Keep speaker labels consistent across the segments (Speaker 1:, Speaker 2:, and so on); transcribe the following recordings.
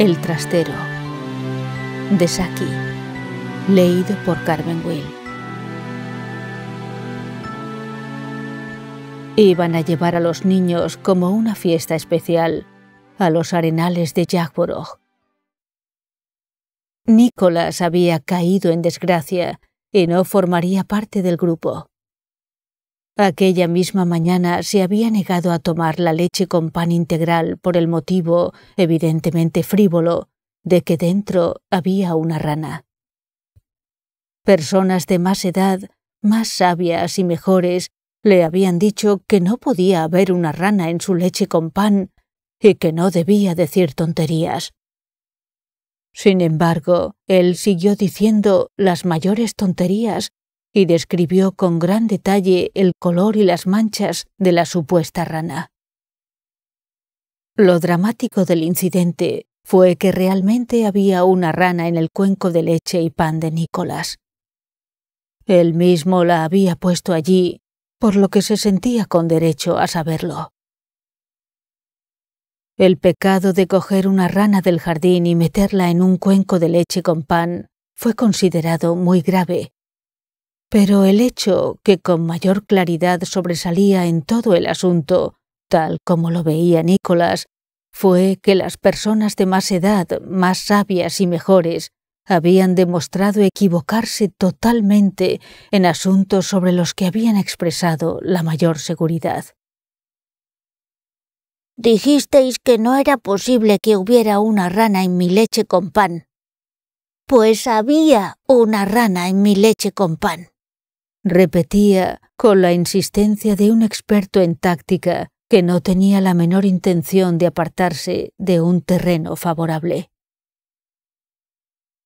Speaker 1: El trastero de Saki, leído por Carmen Will. Iban a llevar a los niños como una fiesta especial a los arenales de Jagborough. Nicolás había caído en desgracia y no formaría parte del grupo. Aquella misma mañana se había negado a tomar la leche con pan integral por el motivo, evidentemente frívolo, de que dentro había una rana. Personas de más edad, más sabias y mejores, le habían dicho que no podía haber una rana en su leche con pan y que no debía decir tonterías. Sin embargo, él siguió diciendo las mayores tonterías y describió con gran detalle el color y las manchas de la supuesta rana. Lo dramático del incidente fue que realmente había una rana en el cuenco de leche y pan de Nicolás. Él mismo la había puesto allí, por lo que se sentía con derecho a saberlo. El pecado de coger una rana del jardín y meterla en un cuenco de leche con pan fue considerado muy grave pero el hecho que con mayor claridad sobresalía en todo el asunto, tal como lo veía Nicolás, fue que las personas de más edad, más sabias y mejores, habían demostrado equivocarse totalmente en asuntos sobre los que habían expresado la mayor seguridad. Dijisteis que no era posible que hubiera una rana en mi leche con pan. Pues había una rana en mi leche con pan repetía con la insistencia de un experto en táctica que no tenía la menor intención de apartarse de un terreno favorable.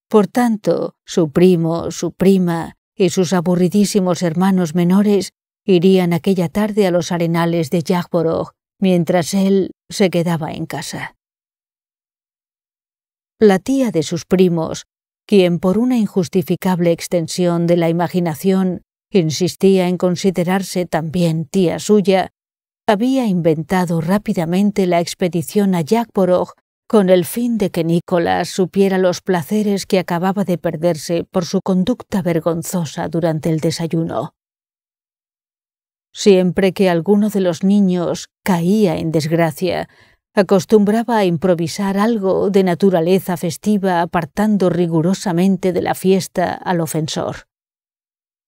Speaker 1: Por tanto, su primo, su prima y sus aburridísimos hermanos menores irían aquella tarde a los arenales de Yagborog, mientras él se quedaba en casa. La tía de sus primos, quien por una injustificable extensión de la imaginación insistía en considerarse también tía suya, había inventado rápidamente la expedición a Yakborog con el fin de que Nicolás supiera los placeres que acababa de perderse por su conducta vergonzosa durante el desayuno. Siempre que alguno de los niños caía en desgracia, acostumbraba a improvisar algo de naturaleza festiva apartando rigurosamente de la fiesta al ofensor.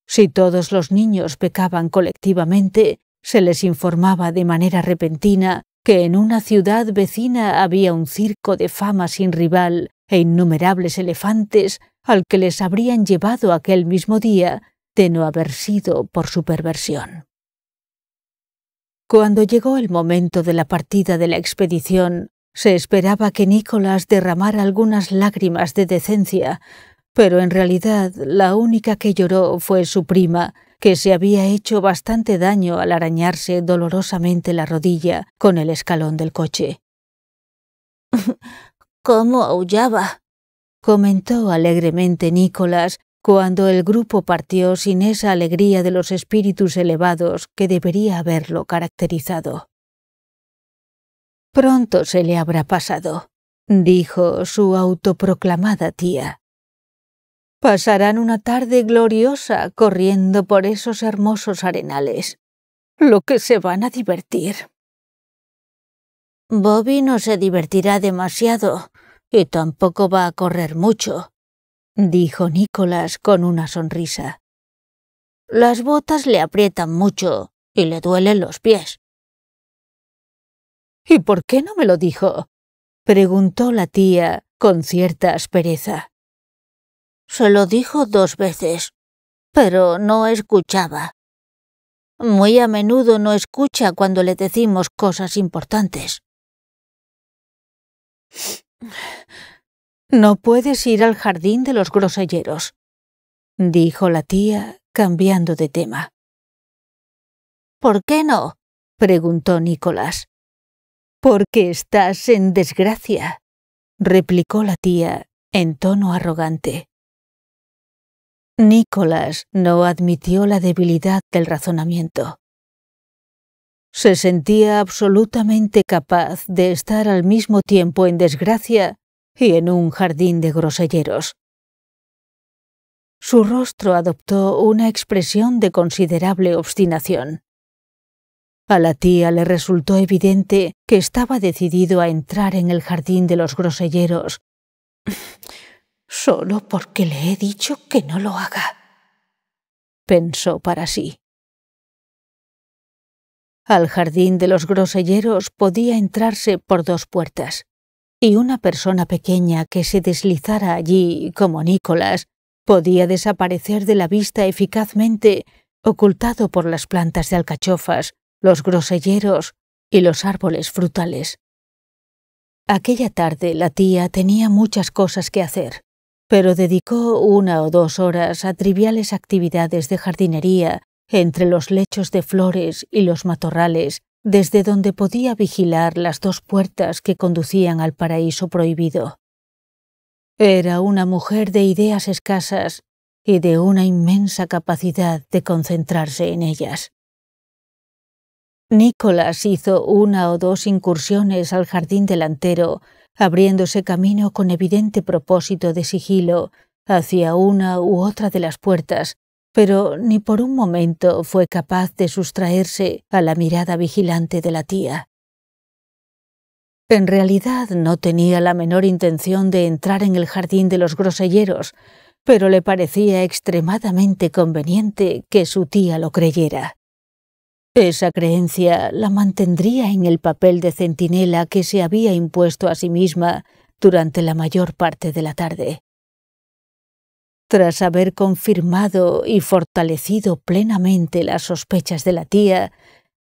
Speaker 1: Si todos los niños pecaban colectivamente, se les informaba de manera repentina que en una ciudad vecina había un circo de fama sin rival e innumerables elefantes al que les habrían llevado aquel mismo día de no haber sido por su perversión. Cuando llegó el momento de la partida de la expedición, se esperaba que Nicolás derramara algunas lágrimas de decencia, pero en realidad la única que lloró fue su prima, que se había hecho bastante daño al arañarse dolorosamente la rodilla con el escalón del coche. ¿Cómo aullaba? comentó alegremente Nicolás cuando el grupo partió sin esa alegría de los espíritus elevados que debería haberlo caracterizado. Pronto se le habrá pasado, dijo su autoproclamada tía. Pasarán una tarde gloriosa corriendo por esos hermosos arenales. Lo que se van a divertir. Bobby no se divertirá demasiado y tampoco va a correr mucho, dijo Nicolás con una sonrisa. Las botas le aprietan mucho y le duelen los pies. ¿Y por qué no me lo dijo? preguntó la tía con cierta aspereza. Se lo dijo dos veces, pero no escuchaba. Muy a menudo no escucha cuando le decimos cosas importantes. No puedes ir al jardín de los groselleros, dijo la tía, cambiando de tema. ¿Por qué no? preguntó Nicolás. Porque estás en desgracia, replicó la tía en tono arrogante. Nicolás no admitió la debilidad del razonamiento. Se sentía absolutamente capaz de estar al mismo tiempo en desgracia y en un jardín de groselleros. Su rostro adoptó una expresión de considerable obstinación. A la tía le resultó evidente que estaba decidido a entrar en el jardín de los groselleros solo porque le he dicho que no lo haga, pensó para sí. Al jardín de los groselleros podía entrarse por dos puertas, y una persona pequeña que se deslizara allí, como Nicolás, podía desaparecer de la vista eficazmente, ocultado por las plantas de alcachofas, los groselleros y los árboles frutales. Aquella tarde la tía tenía muchas cosas que hacer pero dedicó una o dos horas a triviales actividades de jardinería entre los lechos de flores y los matorrales, desde donde podía vigilar las dos puertas que conducían al paraíso prohibido. Era una mujer de ideas escasas y de una inmensa capacidad de concentrarse en ellas. Nicolás hizo una o dos incursiones al jardín delantero abriéndose camino con evidente propósito de sigilo hacia una u otra de las puertas, pero ni por un momento fue capaz de sustraerse a la mirada vigilante de la tía. En realidad no tenía la menor intención de entrar en el jardín de los groselleros, pero le parecía extremadamente conveniente que su tía lo creyera. Esa creencia la mantendría en el papel de centinela que se había impuesto a sí misma durante la mayor parte de la tarde. Tras haber confirmado y fortalecido plenamente las sospechas de la tía,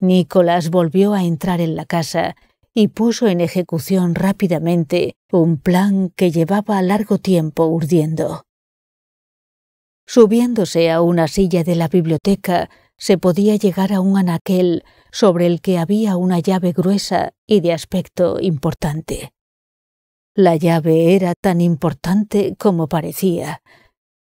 Speaker 1: Nicolás volvió a entrar en la casa y puso en ejecución rápidamente un plan que llevaba largo tiempo urdiendo. Subiéndose a una silla de la biblioteca, se podía llegar a un anaquel sobre el que había una llave gruesa y de aspecto importante. La llave era tan importante como parecía.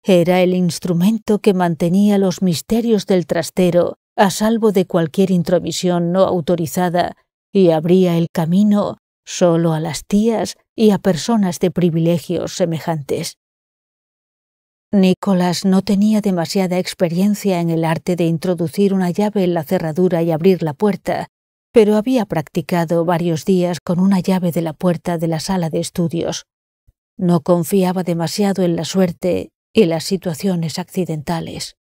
Speaker 1: Era el instrumento que mantenía los misterios del trastero a salvo de cualquier intromisión no autorizada y abría el camino solo a las tías y a personas de privilegios semejantes. Nicolás no tenía demasiada experiencia en el arte de introducir una llave en la cerradura y abrir la puerta, pero había practicado varios días con una llave de la puerta de la sala de estudios. No confiaba demasiado en la suerte y las situaciones accidentales.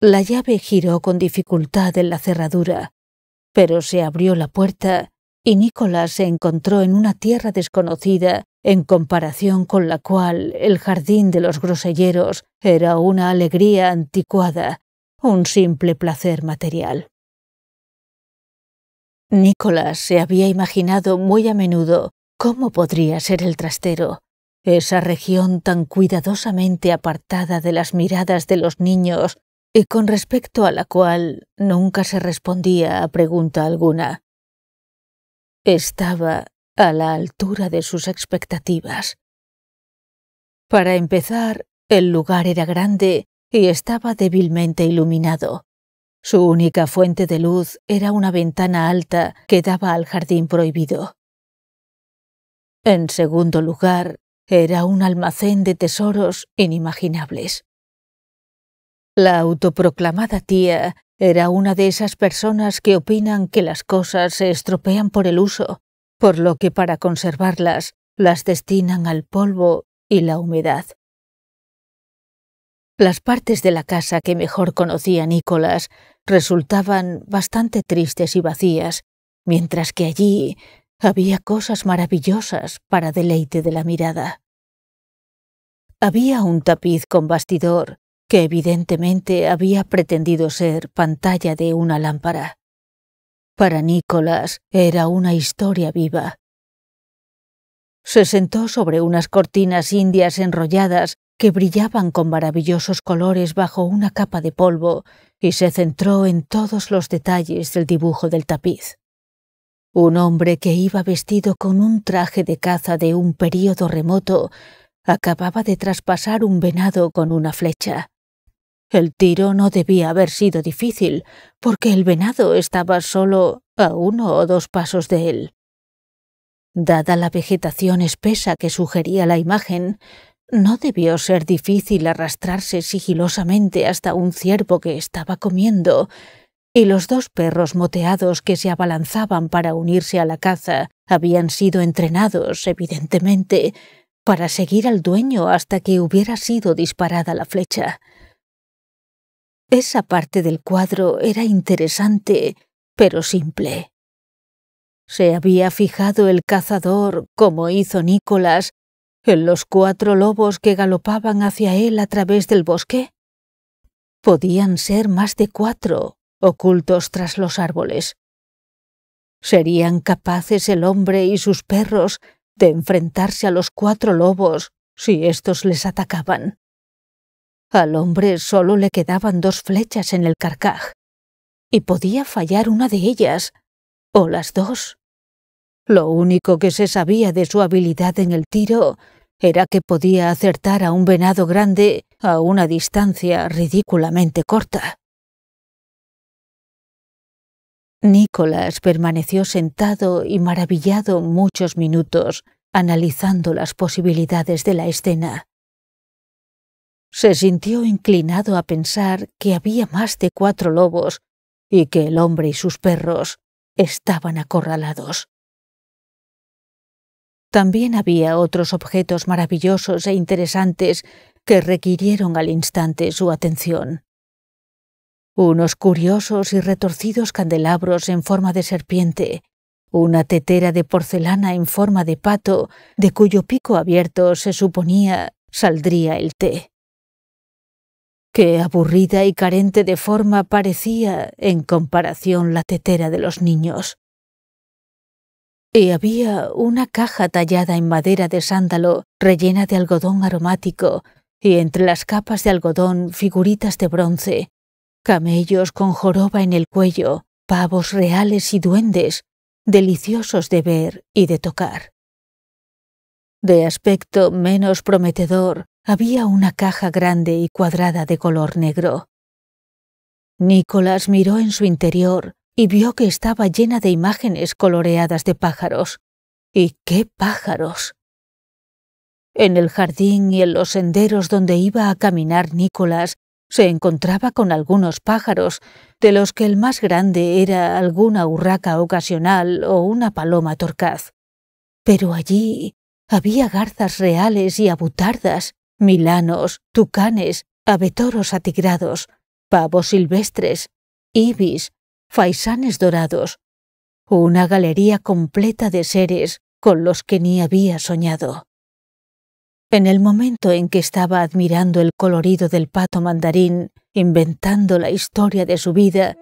Speaker 1: La llave giró con dificultad en la cerradura, pero se abrió la puerta y Nicolás se encontró en una tierra desconocida en comparación con la cual el jardín de los groselleros era una alegría anticuada, un simple placer material. Nicolás se había imaginado muy a menudo cómo podría ser el trastero, esa región tan cuidadosamente apartada de las miradas de los niños y con respecto a la cual nunca se respondía a pregunta alguna estaba a la altura de sus expectativas. Para empezar, el lugar era grande y estaba débilmente iluminado. Su única fuente de luz era una ventana alta que daba al jardín prohibido. En segundo lugar, era un almacén de tesoros inimaginables. La autoproclamada tía era una de esas personas que opinan que las cosas se estropean por el uso, por lo que para conservarlas las destinan al polvo y la humedad. Las partes de la casa que mejor conocía Nicolás resultaban bastante tristes y vacías, mientras que allí había cosas maravillosas para deleite de la mirada. Había un tapiz con bastidor que evidentemente había pretendido ser pantalla de una lámpara. Para Nicolás era una historia viva. Se sentó sobre unas cortinas indias enrolladas que brillaban con maravillosos colores bajo una capa de polvo y se centró en todos los detalles del dibujo del tapiz. Un hombre que iba vestido con un traje de caza de un período remoto acababa de traspasar un venado con una flecha. El tiro no debía haber sido difícil, porque el venado estaba solo a uno o dos pasos de él. Dada la vegetación espesa que sugería la imagen, no debió ser difícil arrastrarse sigilosamente hasta un ciervo que estaba comiendo, y los dos perros moteados que se abalanzaban para unirse a la caza habían sido entrenados, evidentemente, para seguir al dueño hasta que hubiera sido disparada la flecha. Esa parte del cuadro era interesante, pero simple. Se había fijado el cazador, como hizo Nicolás, en los cuatro lobos que galopaban hacia él a través del bosque. Podían ser más de cuatro, ocultos tras los árboles. ¿Serían capaces el hombre y sus perros de enfrentarse a los cuatro lobos si estos les atacaban? Al hombre solo le quedaban dos flechas en el carcaj, y podía fallar una de ellas, o las dos. Lo único que se sabía de su habilidad en el tiro era que podía acertar a un venado grande a una distancia ridículamente corta. Nicolás permaneció sentado y maravillado muchos minutos, analizando las posibilidades de la escena se sintió inclinado a pensar que había más de cuatro lobos y que el hombre y sus perros estaban acorralados. También había otros objetos maravillosos e interesantes que requirieron al instante su atención. Unos curiosos y retorcidos candelabros en forma de serpiente, una tetera de porcelana en forma de pato, de cuyo pico abierto se suponía saldría el té que aburrida y carente de forma parecía en comparación la tetera de los niños. Y había una caja tallada en madera de sándalo rellena de algodón aromático, y entre las capas de algodón figuritas de bronce, camellos con joroba en el cuello, pavos reales y duendes, deliciosos de ver y de tocar. De aspecto menos prometedor, había una caja grande y cuadrada de color negro. Nicolás miró en su interior y vio que estaba llena de imágenes coloreadas de pájaros. ¿Y qué pájaros? En el jardín y en los senderos donde iba a caminar Nicolás se encontraba con algunos pájaros, de los que el más grande era alguna urraca ocasional o una paloma torcaz. Pero allí había garzas reales y abutardas, milanos, tucanes, avetoros atigrados, pavos silvestres, ibis, faisanes dorados, una galería completa de seres con los que ni había soñado. En el momento en que estaba admirando el colorido del pato mandarín, inventando la historia de su vida,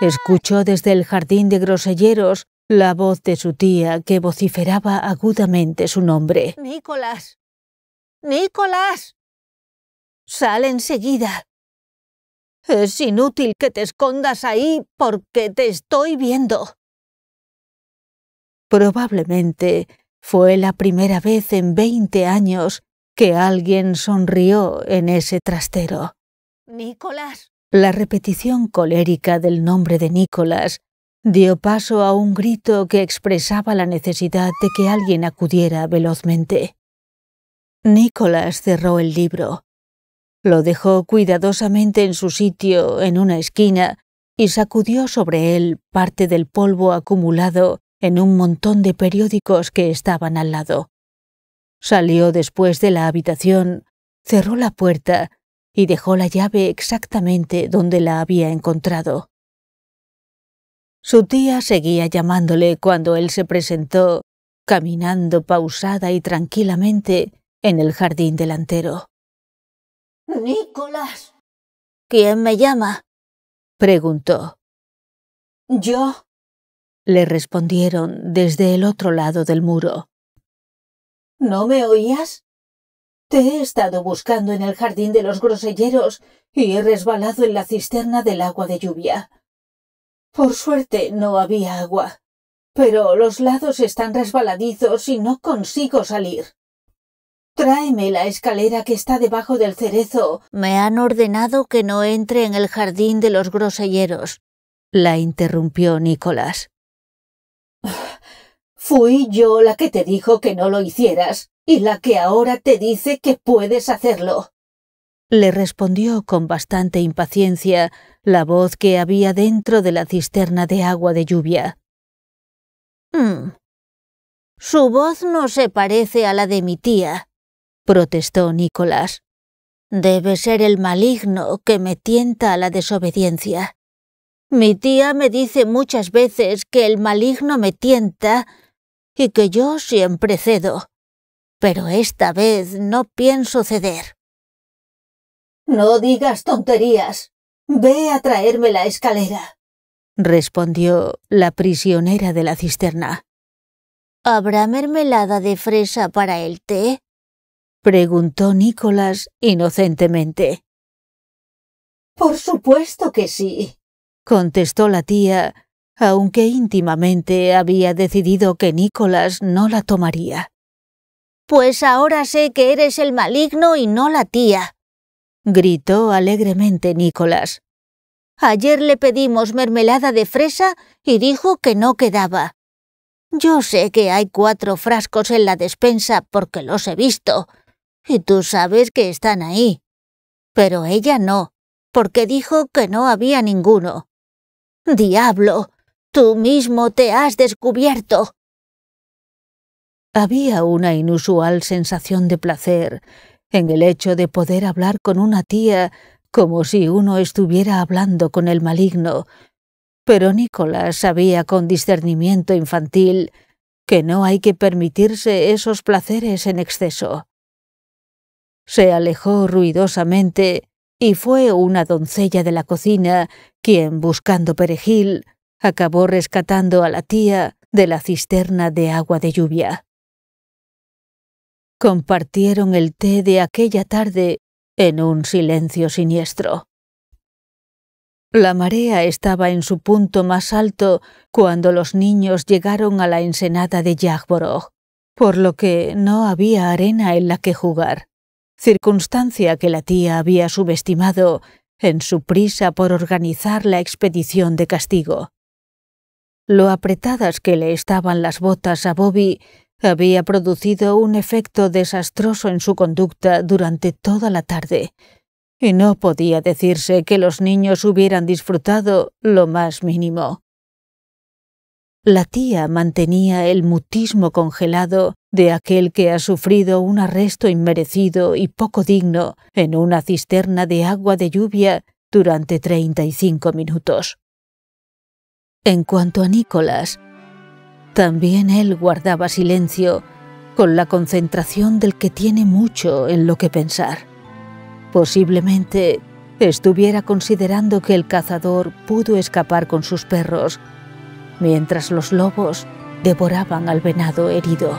Speaker 1: escuchó desde el jardín de groselleros la voz de su tía que vociferaba agudamente su nombre. Nicolás. Nicolás. Sal enseguida. Es inútil que te escondas ahí porque te estoy viendo. Probablemente fue la primera vez en veinte años que alguien sonrió en ese trastero. Nicolás. La repetición colérica del nombre de Nicolás dio paso a un grito que expresaba la necesidad de que alguien acudiera velozmente. Nicolás cerró el libro. Lo dejó cuidadosamente en su sitio, en una esquina, y sacudió sobre él parte del polvo acumulado en un montón de periódicos que estaban al lado. Salió después de la habitación, cerró la puerta y dejó la llave exactamente donde la había encontrado. Su tía seguía llamándole cuando él se presentó, caminando pausada y tranquilamente en el jardín delantero. Nicolás. ¿Quién me llama? preguntó. Yo. le respondieron desde el otro lado del muro. ¿No me oías? Te he estado buscando en el jardín de los groselleros y he resbalado en la cisterna del agua de lluvia. Por suerte no había agua, pero los lados están resbaladizos y no consigo salir. Tráeme la escalera que está debajo del cerezo. Me han ordenado que no entre en el jardín de los groselleros, la interrumpió Nicolás. Fui yo la que te dijo que no lo hicieras y la que ahora te dice que puedes hacerlo. Le respondió con bastante impaciencia la voz que había dentro de la cisterna de agua de lluvia. Hmm. Su voz no se parece a la de mi tía, protestó Nicolás. Debe ser el maligno que me tienta a la desobediencia. Mi tía me dice muchas veces que el maligno me tienta y que yo siempre cedo. Pero esta vez no pienso ceder. No digas tonterías. Ve a traerme la escalera, respondió la prisionera de la cisterna. ¿Habrá mermelada de fresa para el té? preguntó Nicolás inocentemente. Por supuesto que sí, contestó la tía, aunque íntimamente había decidido que Nicolás no la tomaría. Pues ahora sé que eres el maligno y no la tía, gritó alegremente Nicolás. Ayer le pedimos mermelada de fresa y dijo que no quedaba. Yo sé que hay cuatro frascos en la despensa porque los he visto, y tú sabes que están ahí. Pero ella no, porque dijo que no había ninguno. Diablo, tú mismo te has descubierto. Había una inusual sensación de placer en el hecho de poder hablar con una tía como si uno estuviera hablando con el maligno, pero Nicolás sabía con discernimiento infantil que no hay que permitirse esos placeres en exceso se alejó ruidosamente y fue una doncella de la cocina quien, buscando perejil, acabó rescatando a la tía de la cisterna de agua de lluvia. Compartieron el té de aquella tarde en un silencio siniestro. La marea estaba en su punto más alto cuando los niños llegaron a la ensenada de Yagborough, por lo que no había arena en la que jugar circunstancia que la tía había subestimado en su prisa por organizar la expedición de castigo. Lo apretadas que le estaban las botas a Bobby había producido un efecto desastroso en su conducta durante toda la tarde, y no podía decirse que los niños hubieran disfrutado lo más mínimo. La tía mantenía el mutismo congelado de aquel que ha sufrido un arresto inmerecido y poco digno en una cisterna de agua de lluvia durante 35 minutos. En cuanto a Nicolás, también él guardaba silencio con la concentración del que tiene mucho en lo que pensar. Posiblemente estuviera considerando que el cazador pudo escapar con sus perros, mientras los lobos devoraban al venado herido.